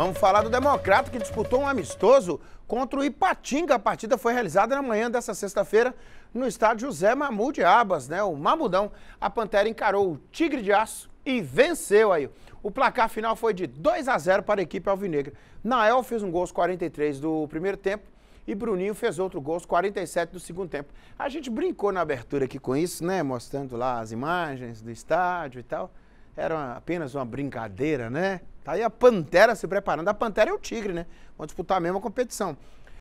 Vamos falar do Democrata que disputou um amistoso contra o Ipatinga. A partida foi realizada na manhã dessa sexta-feira no estádio José Mamud de Abas, né? O Mamudão. A Pantera encarou o Tigre de Aço e venceu aí. O placar final foi de 2 a 0 para a equipe alvinegra. Nael fez um gol aos 43 do primeiro tempo e Bruninho fez outro gol 47 do segundo tempo. A gente brincou na abertura aqui com isso, né? Mostrando lá as imagens do estádio e tal era apenas uma brincadeira, né? Tá aí a Pantera se preparando. A Pantera é o Tigre, né? Vão disputar a mesma competição.